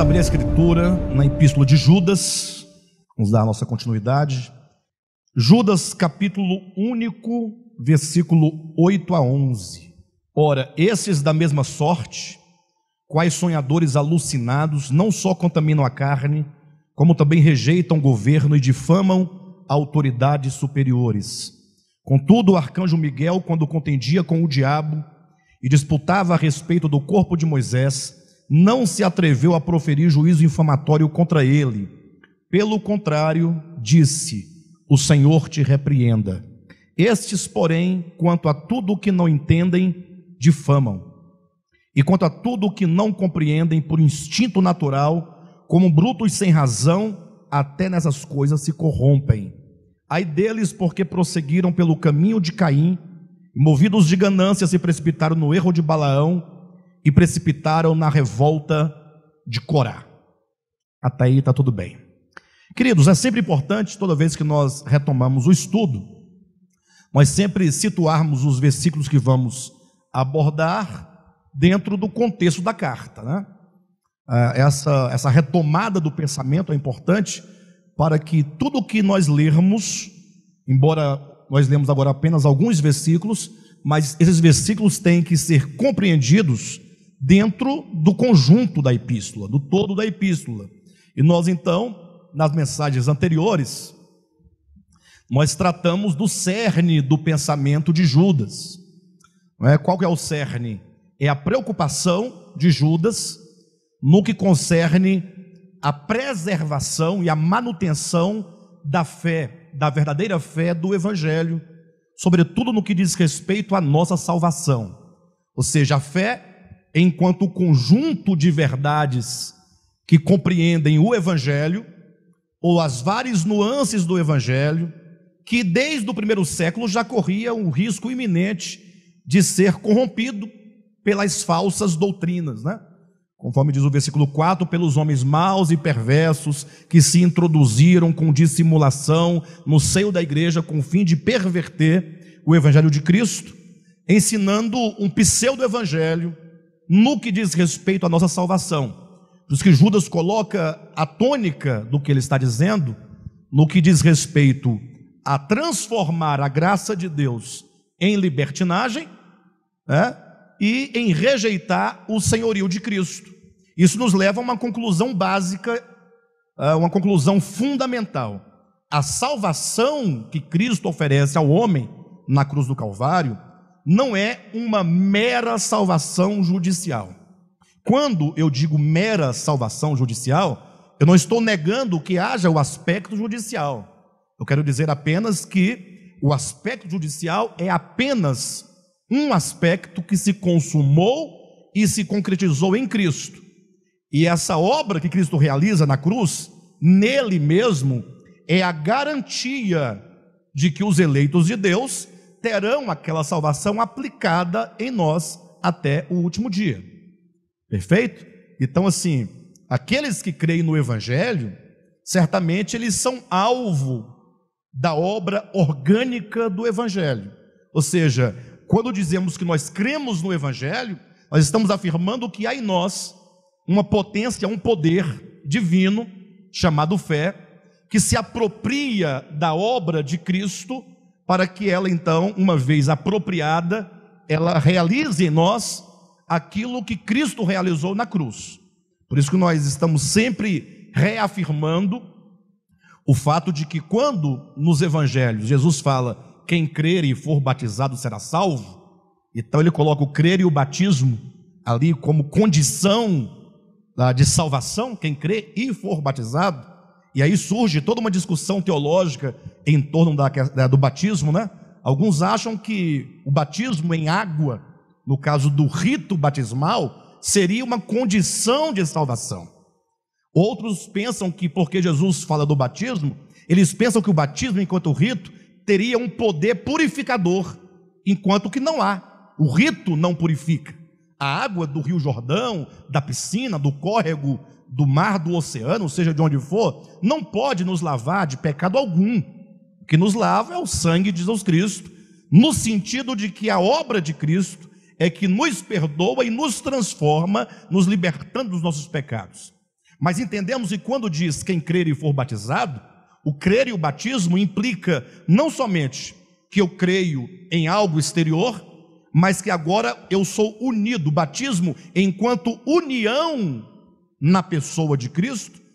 abrir a escritura na epístola de Judas. Vamos dar a nossa continuidade. Judas, capítulo único, versículo 8 a 11. Ora, esses da mesma sorte, quais sonhadores alucinados, não só contaminam a carne, como também rejeitam o governo e difamam autoridades superiores. Contudo, o arcanjo Miguel, quando contendia com o diabo e disputava a respeito do corpo de Moisés, não se atreveu a proferir juízo infamatório contra ele. Pelo contrário, disse: O Senhor te repreenda. Estes, porém, quanto a tudo o que não entendem, difamam. E quanto a tudo o que não compreendem por instinto natural, como brutos sem razão, até nessas coisas se corrompem. Ai deles, porque prosseguiram pelo caminho de Caim, movidos de ganância, se precipitaram no erro de Balaão e precipitaram na revolta de Corá. Até aí está tudo bem. Queridos, é sempre importante, toda vez que nós retomamos o estudo, nós sempre situarmos os versículos que vamos abordar dentro do contexto da carta. Né? Ah, essa, essa retomada do pensamento é importante para que tudo o que nós lermos, embora nós lemos agora apenas alguns versículos, mas esses versículos têm que ser compreendidos dentro do conjunto da epístola, do todo da epístola. E nós então, nas mensagens anteriores, nós tratamos do cerne do pensamento de Judas. É? Qual que é o cerne? É a preocupação de Judas no que concerne a preservação e a manutenção da fé, da verdadeira fé do Evangelho, sobretudo no que diz respeito à nossa salvação. Ou seja, a fé enquanto o conjunto de verdades que compreendem o Evangelho, ou as várias nuances do Evangelho, que desde o primeiro século já corria um risco iminente de ser corrompido pelas falsas doutrinas, né? Conforme diz o versículo 4, pelos homens maus e perversos que se introduziram com dissimulação no seio da igreja com o fim de perverter o evangelho de Cristo, ensinando um pseudo-evangelho no que diz respeito à nossa salvação. Por isso que Judas coloca a tônica do que ele está dizendo no que diz respeito a transformar a graça de Deus em libertinagem né, e em rejeitar o senhorio de Cristo. Isso nos leva a uma conclusão básica, é, uma conclusão fundamental. A salvação que Cristo oferece ao homem na cruz do Calvário não é uma mera salvação judicial. Quando eu digo mera salvação judicial, eu não estou negando que haja o aspecto judicial. Eu quero dizer apenas que o aspecto judicial é apenas um aspecto que se consumou e se concretizou em Cristo. E essa obra que Cristo realiza na cruz, nele mesmo, é a garantia de que os eleitos de Deus terão aquela salvação aplicada em nós até o último dia. Perfeito? Então, assim, aqueles que creem no Evangelho, certamente eles são alvo da obra orgânica do Evangelho. Ou seja, quando dizemos que nós cremos no Evangelho, nós estamos afirmando que há em nós uma potência, um poder divino, chamado fé, que se apropria da obra de Cristo para que ela então, uma vez apropriada, ela realize em nós aquilo que Cristo realizou na cruz. Por isso que nós estamos sempre reafirmando o fato de que quando nos evangelhos Jesus fala quem crer e for batizado será salvo, então ele coloca o crer e o batismo ali como condição ah, de salvação, quem crê e for batizado. E aí surge toda uma discussão teológica em torno da, da, do batismo, né? Alguns acham que o batismo em água, no caso do rito batismal, seria uma condição de salvação. Outros pensam que, porque Jesus fala do batismo, eles pensam que o batismo, enquanto rito, teria um poder purificador, enquanto que não há. O rito não purifica. A água do Rio Jordão, da piscina, do córrego, do mar, do oceano, seja de onde for, não pode nos lavar de pecado algum que nos lava é o sangue de Jesus Cristo, no sentido de que a obra de Cristo é que nos perdoa e nos transforma, nos libertando dos nossos pecados. Mas entendemos que quando diz quem crer e for batizado, o crer e o batismo implica não somente que eu creio em algo exterior, mas que agora eu sou unido, batismo enquanto união na pessoa de Cristo,